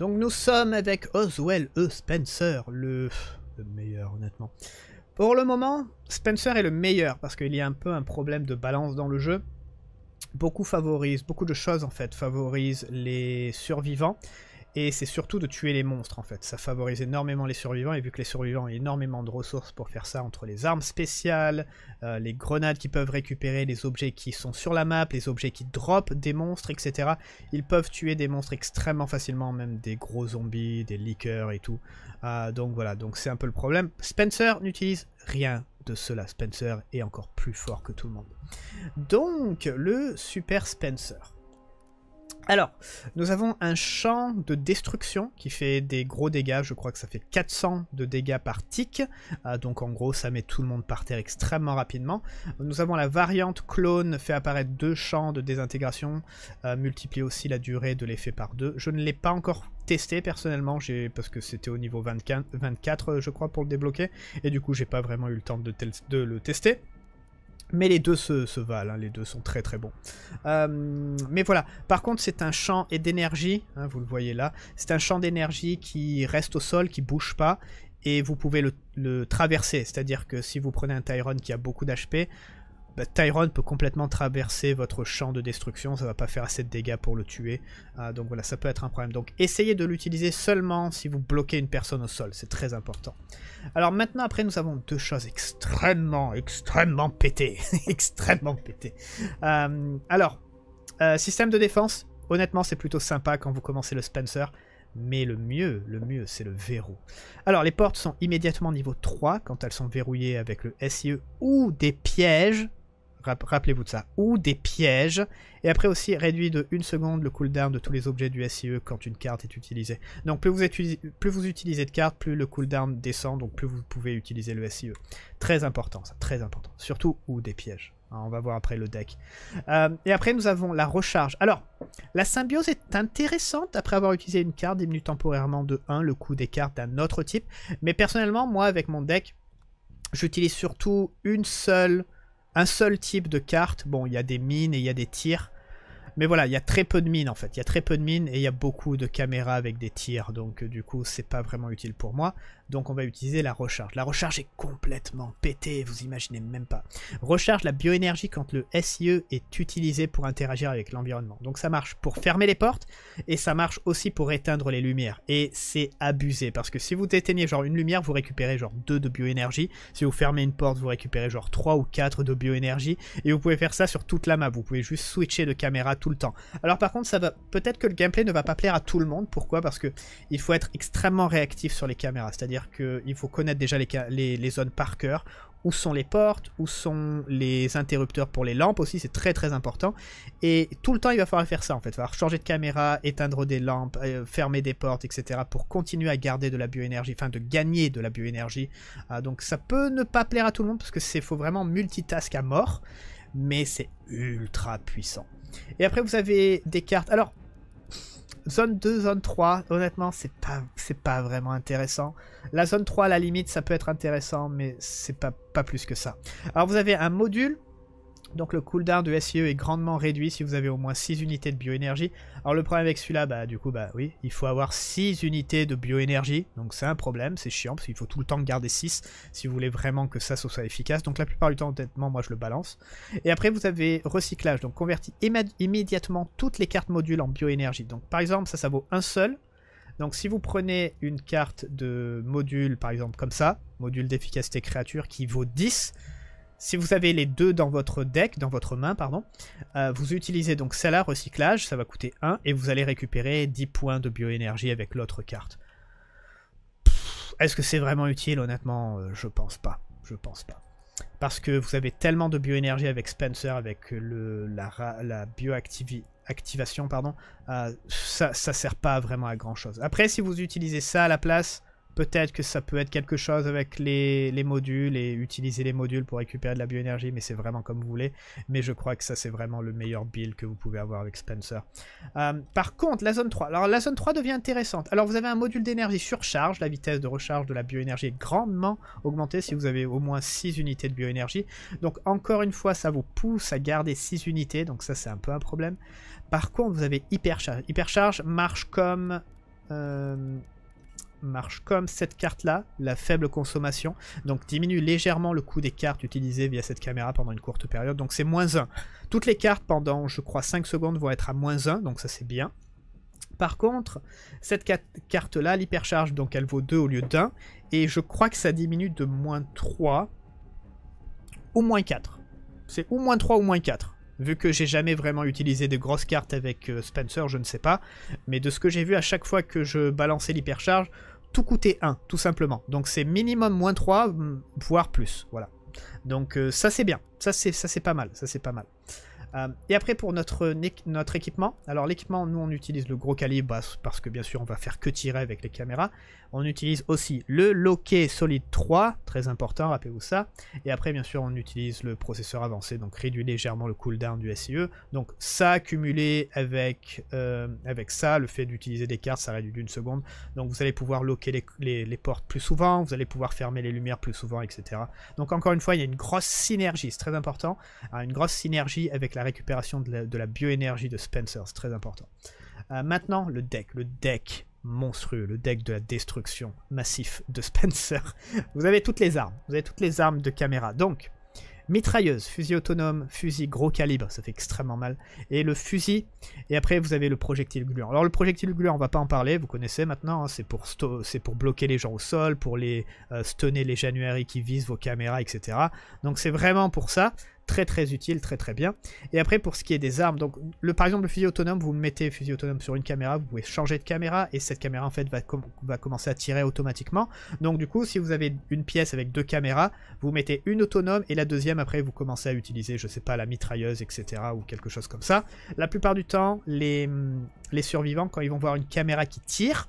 Donc nous sommes avec Oswell E. Spencer, le, meilleur honnêtement. Pour le moment, Spencer est le meilleur parce qu'il y a un peu un problème de balance dans le jeu. Beaucoup favorisent, beaucoup de choses en fait favorisent les survivants et c'est surtout de tuer les monstres en fait. Ça favorise énormément les survivants et vu que les survivants ont énormément de ressources pour faire ça entre les armes spéciales, euh, les grenades qui peuvent récupérer, les objets qui sont sur la map, les objets qui drop des monstres, etc. Ils peuvent tuer des monstres extrêmement facilement, même des gros zombies, des liqueurs et tout. Euh, donc voilà, donc c'est un peu le problème. Spencer n'utilise rien de cela. Spencer est encore plus fort que tout le monde. Donc le Super Spencer. Alors, nous avons un champ de destruction qui fait des gros dégâts, je crois que ça fait 400 de dégâts par tick, euh, donc en gros ça met tout le monde par terre extrêmement rapidement. Nous avons la variante clone fait apparaître deux champs de désintégration, euh, multiplie aussi la durée de l'effet par deux. Je ne l'ai pas encore testé personnellement, parce que c'était au niveau 24, je crois pour le débloquer, et du coup j'ai pas vraiment eu le temps de le tester. Mais les deux se, valent, hein, les deux sont très très bons. Euh, mais voilà, par contre c'est un champ et d'énergie, hein, vous le voyez là, c'est un champ d'énergie qui reste au sol, qui bouge pas, et vous pouvez le, le traverser, c'est-à-dire que si vous prenez un Tyron qui a beaucoup d'HP, bah, Tyrone Tyron peut complètement traverser votre champ de destruction, ça va pas faire assez de dégâts pour le tuer. Ah, donc voilà, ça peut être un problème. Donc essayez de l'utiliser seulement si vous bloquez une personne au sol, c'est très important. Alors maintenant, après, nous avons deux choses extrêmement, extrêmement pétées. extrêmement pétées. Euh, alors, euh, système de défense, honnêtement, c'est plutôt sympa quand vous commencez le Spencer. Mais le mieux, le mieux, c'est le verrou. Alors, les portes sont immédiatement niveau 3 quand elles sont verrouillées avec le SIE ou des pièges Rappelez-vous de ça. Ou des pièges. Et après aussi, réduit de 1 seconde le cooldown de tous les objets du SIE quand une carte est utilisée. Donc plus vous, utilisez, plus vous utilisez de cartes, plus le cooldown descend, donc plus vous pouvez utiliser le SIE. Très important, ça, très important. Surtout, ou des pièges. Hein, on va voir après le deck. Euh, et après, nous avons la recharge. Alors, la symbiose est intéressante après avoir utilisé une carte diminue temporairement de 1 le coût des cartes d'un autre type. Mais personnellement, moi, avec mon deck, j'utilise surtout une seule un seul type de carte. Bon, il y a des mines et il y a des tirs, mais voilà, il y a très peu de mines en fait. Il y a très peu de mines et il y a beaucoup de caméras avec des tirs. Donc euh, du coup, c'est pas vraiment utile pour moi. Donc on va utiliser la recharge. La recharge est complètement pétée, vous imaginez même pas. Recharge la bioénergie quand le SIE est utilisé pour interagir avec l'environnement. Donc ça marche pour fermer les portes et ça marche aussi pour éteindre les lumières. Et c'est abusé parce que si vous éteignez genre une lumière, vous récupérez genre 2 de bioénergie. Si vous fermez une porte, vous récupérez genre 3 ou 4 de bioénergie. Et vous pouvez faire ça sur toute la map. Vous pouvez juste switcher de caméra tout le temps. Alors par contre, ça va peut-être que le gameplay ne va pas plaire à tout le monde. Pourquoi Parce que il faut être extrêmement réactif sur les caméras. C'est-à-dire qu'il faut connaître déjà les, les zones par cœur où sont les portes, où sont les interrupteurs pour les lampes aussi, c'est très très important. Et tout le temps, il va falloir faire ça en fait. Il va falloir changer de caméra, éteindre des lampes, euh, fermer des portes, etc. pour continuer à garder de la bioénergie, enfin de gagner de la bioénergie. Ah, donc ça peut ne pas plaire à tout le monde parce que c'est faut vraiment multitask à mort, mais c'est ultra puissant. Et après, vous avez des cartes. Alors, zone 2, zone 3, honnêtement, c'est pas, pas vraiment intéressant. La zone 3, à la limite, ça peut être intéressant, mais c'est pas, pas plus que ça. Alors, vous avez un module donc le cooldown de SIE est grandement réduit si vous avez au moins 6 unités de bioénergie. Alors le problème avec celui-là, bah du coup, bah oui, il faut avoir 6 unités de bioénergie. Donc c'est un problème, c'est chiant parce qu'il faut tout le temps garder 6 si vous voulez vraiment que ça soit efficace. Donc la plupart du temps, honnêtement, moi je le balance. Et après vous avez recyclage, donc converti immédiatement toutes les cartes modules en bioénergie. Donc par exemple, ça, ça vaut un seul. Donc si vous prenez une carte de module, par exemple comme ça, module d'efficacité créature qui vaut 10, si vous avez les deux dans votre deck, dans votre main, pardon, euh, vous utilisez donc celle-là, recyclage, ça va coûter 1, et vous allez récupérer 10 points de bioénergie avec l'autre carte. Est-ce que c'est vraiment utile Honnêtement, euh, je pense pas. Je pense pas. Parce que vous avez tellement de bioénergie avec Spencer, avec le, la, bioactivation, pardon, euh, ça, ça sert pas vraiment à grand chose. Après, si vous utilisez ça à la place Peut-être que ça peut être quelque chose avec les, modules et utiliser les modules pour récupérer de la bioénergie, mais c'est vraiment comme vous voulez. Mais je crois que ça, c'est vraiment le meilleur build que vous pouvez avoir avec Spencer. Euh, par contre, la zone 3. Alors, la zone 3 devient intéressante. Alors, vous avez un module d'énergie surcharge. La vitesse de recharge de la bioénergie est grandement augmentée si vous avez au moins 6 unités de bioénergie. Donc, encore une fois, ça vous pousse à garder 6 unités. Donc, ça, c'est un peu un problème. Par contre, vous avez hypercharge. Hypercharge marche comme... Euh, marche comme cette carte-là, la faible consommation, donc diminue légèrement le coût des cartes utilisées via cette caméra pendant une courte période, donc c'est moins 1. Toutes les cartes pendant, je crois, 5 secondes vont être à moins 1, donc ça c'est bien. Par contre, cette carte-là, l'hypercharge, donc elle vaut 2 au lieu d'un, et je crois que ça diminue de moins 3 ou moins 4. C'est ou moins 3 ou moins 4. Vu que j'ai jamais vraiment utilisé de grosses cartes avec euh, Spencer, je ne sais pas. Mais de ce que j'ai vu à chaque fois que je balançais l'hypercharge, tout coûtait 1, tout simplement. Donc c'est minimum moins 3, voire plus, voilà. Donc euh, ça c'est bien, ça c'est pas mal, ça c'est pas mal. Euh, et après pour notre, notre équipement, alors l'équipement nous on utilise le gros calibre bah, parce que bien sûr on va faire que tirer avec les caméras. On utilise aussi le loquet solide 3, très important, rappelez-vous ça. Et après bien sûr on utilise le processeur avancé, donc réduit légèrement le cooldown du SIE. Donc ça cumulé avec, euh, avec ça, le fait d'utiliser des cartes ça réduit d'une seconde. Donc vous allez pouvoir loquer les, portes plus souvent, vous allez pouvoir fermer les lumières plus souvent, etc. Donc encore une fois il y a une grosse synergie, c'est très important, hein, une grosse synergie avec la récupération de la, bioénergie de Spencer, c'est très important. Euh, maintenant, le deck, le deck monstrueux, le deck de la destruction massif de Spencer. Vous avez toutes les armes, vous avez toutes les armes de caméra. Donc, mitrailleuse, fusil autonome, fusil gros calibre, ça fait extrêmement mal, et le fusil, et après vous avez le projectile gluant. Alors le projectile gluant, on va pas en parler, vous connaissez maintenant, hein, c'est pour, pour bloquer les gens au sol, pour les euh, stunner les januaries qui visent vos caméras, etc. Donc c'est vraiment pour ça, très très utile, très très bien. Et après pour ce qui est des armes, donc le, par exemple le fusil autonome, vous mettez fusil autonome sur une caméra, vous pouvez changer de caméra et cette caméra en fait va, va commencer à tirer automatiquement. Donc du coup si vous avez une pièce avec deux caméras, vous mettez une autonome et la deuxième après vous commencez à utiliser je sais pas la mitrailleuse etc ou quelque chose comme ça. La plupart du temps les, hmm, les survivants quand ils vont voir une caméra qui tire,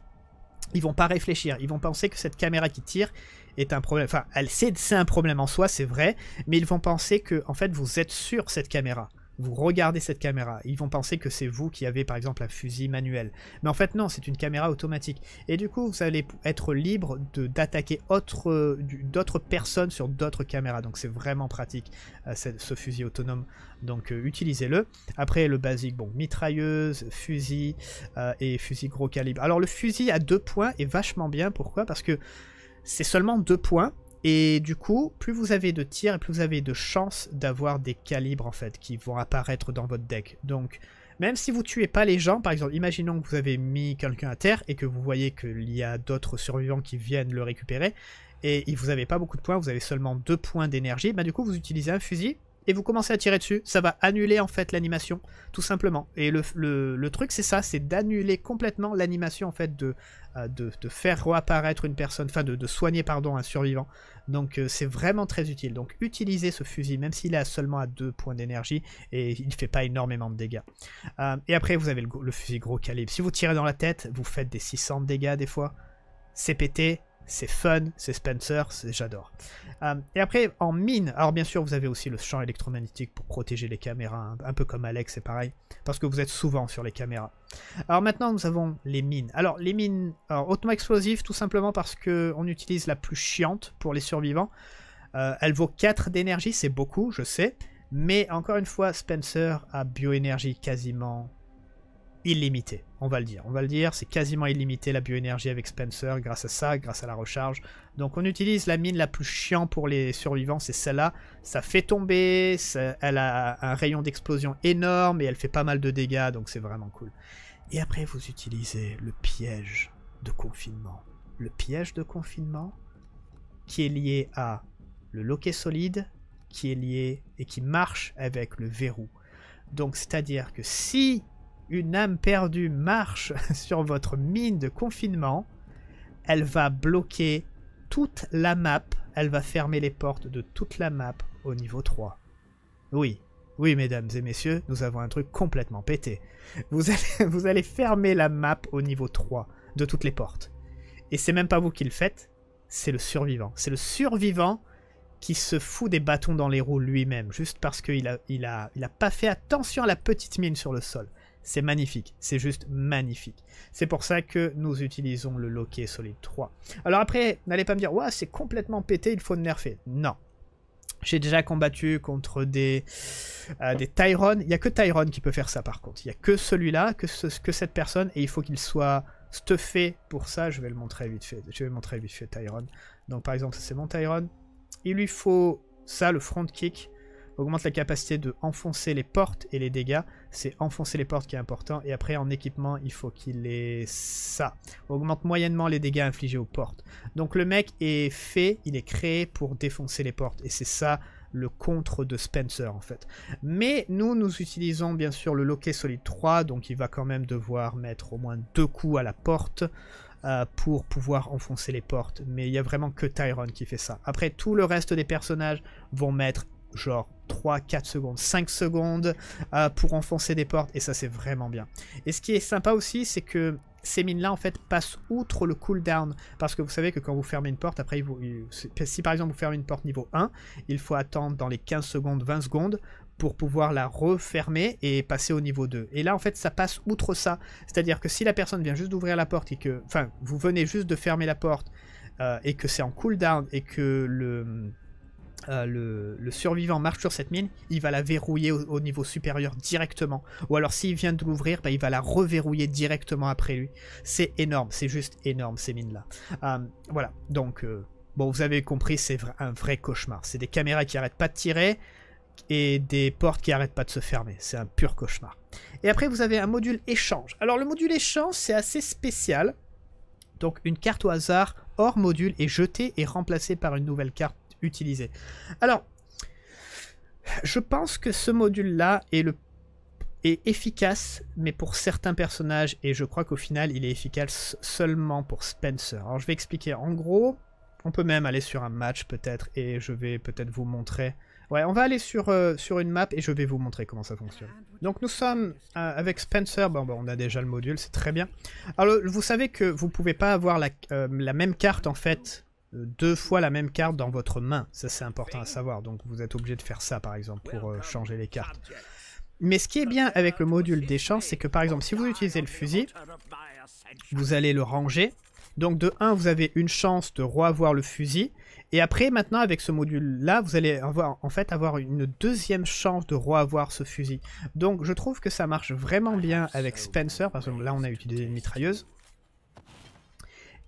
ils vont pas réfléchir, ils vont penser que cette caméra qui tire est un problème. Enfin, c'est un problème en soi, c'est vrai, mais ils vont penser que, en fait, vous êtes sur cette caméra. Vous regardez cette caméra. Ils vont penser que c'est vous qui avez, par exemple, un fusil manuel. Mais en fait, non, c'est une caméra automatique. Et du coup, vous allez être libre d'attaquer euh, d'autres personnes sur d'autres caméras. Donc, c'est vraiment pratique, euh, ce fusil autonome. Donc, euh, utilisez-le. Après, le basique, bon, mitrailleuse, fusil et fusil gros calibre. Alors, le fusil à deux points est vachement bien. Pourquoi Parce que c'est seulement 2 points. Et du coup, plus vous avez de tirs et plus vous avez de chances d'avoir des calibres en fait qui vont apparaître dans votre deck. Donc, même si vous tuez pas les gens, par exemple, imaginons que vous avez mis quelqu'un à terre et que vous voyez qu'il y a d'autres survivants qui viennent le récupérer et vous avez pas beaucoup de points, vous avez seulement deux points d'énergie, bah du coup vous utilisez un fusil et vous commencez à tirer dessus, ça va annuler en fait l'animation, tout simplement. Et le, truc c'est ça, c'est d'annuler complètement l'animation en fait de, euh, de, faire reapparaître une personne, enfin de, soigner pardon un survivant. Donc euh, c'est vraiment très utile. Donc utilisez ce fusil, même s'il est seulement à 2 points d'énergie et il ne fait pas énormément de dégâts. Euh, et après vous avez le, fusil gros calibre. Si vous tirez dans la tête, vous faites des 600 dégâts des fois. C'est pété, c'est fun, c'est Spencer, j'adore. Euh, et après, en mine, alors bien sûr, vous avez aussi le champ électromagnétique pour protéger les caméras, un, peu comme Alex, c'est pareil, parce que vous êtes souvent sur les caméras. Alors maintenant, nous avons les mines. Alors, les mines, hautement explosives, tout simplement parce qu'on utilise la plus chiante pour les survivants. Euh, elle vaut 4 d'énergie, c'est beaucoup, je sais, mais encore une fois, Spencer a bioénergie quasiment illimité, on va le dire. On va le dire, c'est quasiment illimité la bioénergie avec Spencer grâce à ça, grâce à la recharge. Donc on utilise la mine la plus chiant pour les survivants, c'est celle-là. Ça fait tomber, elle a un rayon d'explosion énorme et elle fait pas mal de dégâts, donc c'est vraiment cool. Et après vous utilisez le piège de confinement. Le piège de confinement qui est lié à le loquet solide, qui est lié et qui marche avec le verrou. Donc c'est-à-dire que si une âme perdue marche sur votre mine de confinement, elle va bloquer toute la map, elle va fermer les portes de toute la map au niveau 3. Oui, oui mesdames et messieurs, nous avons un truc complètement pété. Vous allez, vous allez fermer la map au niveau 3 de toutes les portes. Et c'est même pas vous qui le faites, c'est le survivant. C'est le survivant qui se fout des bâtons dans les roues lui-même, juste parce qu'il a, il a, il a pas fait attention à la petite mine sur le sol. C'est magnifique, c'est juste magnifique. C'est pour ça que nous utilisons le loquet solide 3. Alors après, n'allez pas me dire, ouah, c'est complètement pété, il faut le nerfer. Non. J'ai déjà combattu contre des, euh, des Tyron. Il n'y a que Tyron qui peut faire ça par contre. Il n'y a que celui-là, que, ce, que cette personne, et il faut qu'il soit stuffé pour ça. Je vais le montrer vite fait. Je vais montrer vite fait Tyron. Donc par exemple, c'est mon Tyron. Il lui faut ça, le front kick. Augmente la capacité de enfoncer les portes et les dégâts c'est enfoncer les portes qui est important. Et après, en équipement, il faut qu'il ait ça. augmente moyennement les dégâts infligés aux portes. Donc le mec est fait, il est créé pour défoncer les portes. Et c'est ça le contre de Spencer en fait. Mais nous, nous utilisons bien sûr le loquet solide 3, donc il va quand même devoir mettre au moins deux coups à la porte euh, pour pouvoir enfoncer les portes. Mais il n'y a vraiment que Tyron qui fait ça. Après, tout le reste des personnages vont mettre genre 3, 4 secondes, 5 secondes euh, pour enfoncer des portes, et ça c'est vraiment bien. Et ce qui est sympa aussi, c'est que ces mines-là, en fait, passent outre le cooldown, parce que vous savez que quand vous fermez une porte, après, vous, si par exemple vous fermez une porte niveau 1, il faut attendre dans les 15 secondes, 20 secondes, pour pouvoir la refermer et passer au niveau 2. Et là, en fait, ça passe outre ça. C'est-à-dire que si la personne vient juste d'ouvrir la porte et que... Enfin, vous venez juste de fermer la porte euh, et que c'est en cooldown et que le euh, le, survivant marche sur cette mine, il va la verrouiller au, niveau supérieur directement. Ou alors s'il vient de l'ouvrir, bah, il va la reverrouiller directement après lui. C'est énorme, c'est juste énorme ces mines-là. Euh, voilà, donc euh, bon, vous avez compris, c'est un vrai cauchemar. C'est des caméras qui arrêtent pas de tirer et des portes qui arrêtent pas de se fermer. C'est un pur cauchemar. Et après, vous avez un module échange. Alors le module échange, c'est assez spécial. Donc une carte au hasard hors module est jetée et remplacée par une nouvelle carte utilisé. Alors, je pense que ce module-là est, est efficace, mais pour certains personnages, et je crois qu'au final, il est efficace seulement pour Spencer. Alors, je vais expliquer. En gros, on peut même aller sur un match, peut-être, et je vais peut-être vous montrer... Ouais, on va aller sur, euh, sur une map et je vais vous montrer comment ça fonctionne. Donc nous sommes euh, avec Spencer, bon, on a déjà le module, c'est très bien. Alors vous savez que vous pouvez pas avoir la, euh, la même carte en fait euh, deux fois la même carte dans votre main. Ça, c'est important à savoir. Donc, vous êtes obligé de faire ça, par exemple, pour euh, changer les cartes. Mais ce qui est bien avec le module des chances, c'est que, par exemple, si vous utilisez le fusil, vous allez le ranger. Donc, de 1, vous avez une chance de revoir le fusil. Et après, maintenant, avec ce module-là, vous allez avoir, en fait avoir une deuxième chance de revoir ce fusil. Donc, je trouve que ça marche vraiment bien avec Spencer, parce que là, on a utilisé une mitrailleuse.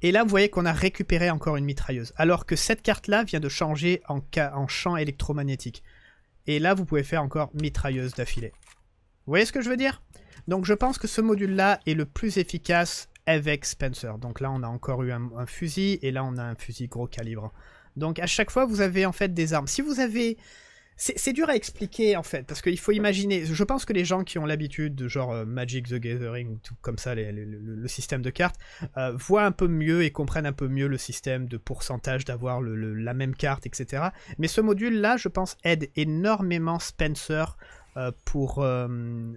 Et là, vous voyez qu'on a récupéré encore une mitrailleuse. Alors que cette carte-là vient de changer en, en champ électromagnétique. Et là, vous pouvez faire encore mitrailleuse d'affilée. Vous voyez ce que je veux dire Donc je pense que ce module-là est le plus efficace avec Spencer. Donc là, on a encore eu un, fusil, et là, on a un fusil gros calibre. Donc à chaque fois, vous avez en fait des armes. Si vous avez c'est dur à expliquer en fait, parce qu'il faut imaginer. Je pense que les gens qui ont l'habitude de genre euh, Magic the Gathering, tout comme ça, le, système de cartes, euh, voient un peu mieux et comprennent un peu mieux le système de pourcentage d'avoir la même carte, etc. Mais ce module-là, je pense, aide énormément Spencer euh, pour, euh,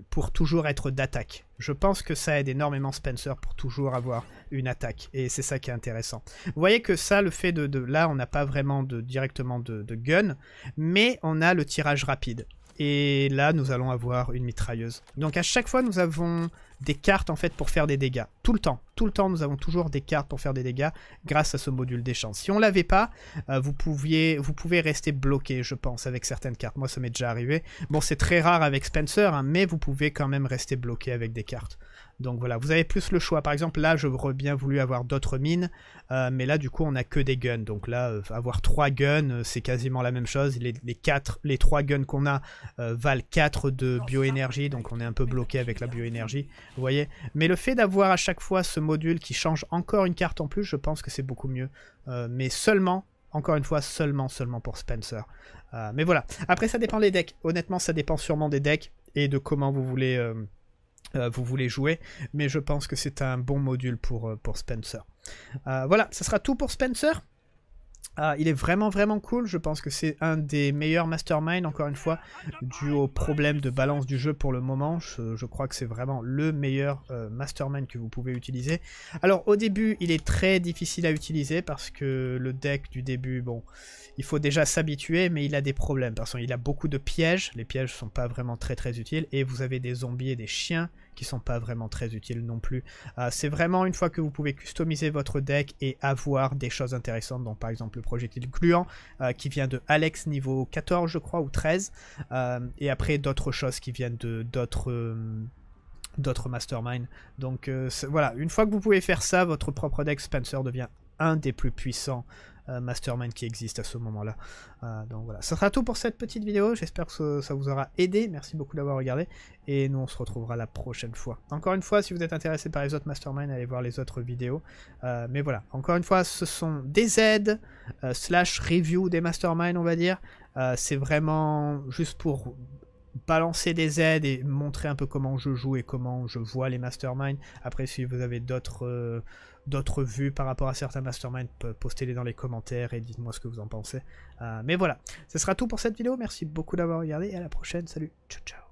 pour toujours être d'attaque. Je pense que ça aide énormément Spencer pour toujours avoir une attaque. Et c'est ça qui est intéressant. Vous voyez que ça, le fait de... là, on n'a pas vraiment de, directement de, de gun, mais on a le tirage rapide. Et là, nous allons avoir une mitrailleuse. Donc à chaque fois, nous avons des cartes en fait pour faire des dégâts. Tout le temps, tout le temps, nous avons toujours des cartes pour faire des dégâts grâce à ce module d'échange, Si on l'avait pas, euh, vous, pouviez, vous pouvez rester bloqué, je pense, avec certaines cartes. Moi, ça m'est déjà arrivé. Bon, c'est très rare avec Spencer, hein, mais vous pouvez quand même rester bloqué avec des cartes. Donc voilà, vous avez plus le choix. Par exemple, là, j'aurais bien voulu avoir d'autres mines, euh, mais là, du coup, on n'a que des guns. Donc là, euh, avoir trois guns, euh, c'est quasiment la même chose. Les, les, les trois guns qu'on a valent 4 de bioénergie, donc on est un peu bloqué avec la bioénergie, vous voyez. Mais le fait d'avoir à chaque fois ce module qui change encore une carte en plus, je pense que c'est beaucoup mieux. mais seulement encore une fois, seulement, seulement pour Spencer. mais voilà. Après, ça dépend des decks. Honnêtement, ça dépend sûrement des decks et de comment vous voulez euh, vous voulez jouer, mais je pense que c'est un bon module pour, euh, Spencer. Euh, voilà, ce sera tout pour Spencer. Ah, il est vraiment vraiment cool, je pense que c'est un des meilleurs masterminds, encore une fois, dû au problème de balance du jeu pour le moment. Je, crois que c'est vraiment le meilleur euh, mastermind que vous pouvez utiliser. Alors au début, il est très difficile à utiliser parce que le deck du début, bon, il faut déjà s'habituer, mais il a des problèmes. Parce il a beaucoup de pièges, les pièges sont pas vraiment très très utiles, et vous avez des zombies et des chiens qui sont pas vraiment très utiles non plus. Euh, c'est vraiment une fois que vous pouvez customiser votre deck et avoir des choses intéressantes, dont par exemple le projectile gluant euh, qui vient de Alex niveau 14 je crois ou 13, euh, et après d'autres choses qui viennent de d'autres d'autres mastermind. Donc voilà, une fois que vous pouvez faire ça, votre propre deck Spencer devient un des plus puissants euh, mastermind qui existe à ce moment-là. Euh, donc voilà, ce sera tout pour cette petite vidéo. J'espère que ça vous aura aidé. Merci beaucoup d'avoir regardé. Et nous, on se retrouvera la prochaine fois. Encore une fois, si vous êtes intéressé par les autres mastermind, allez voir les autres vidéos. Euh, mais voilà, encore une fois, ce sont des aides, slash review des mastermind, on va dire. c'est vraiment juste pour balancer des aides et montrer un peu comment je joue et comment je vois les masterminds. Après, si vous avez d'autres euh, d'autres vues par rapport à certains masterminds, postez-les dans les commentaires et dites-moi ce que vous en pensez. Euh, mais voilà, ce sera tout pour cette vidéo. Merci beaucoup d'avoir regardé et à la prochaine. Salut, ciao ciao.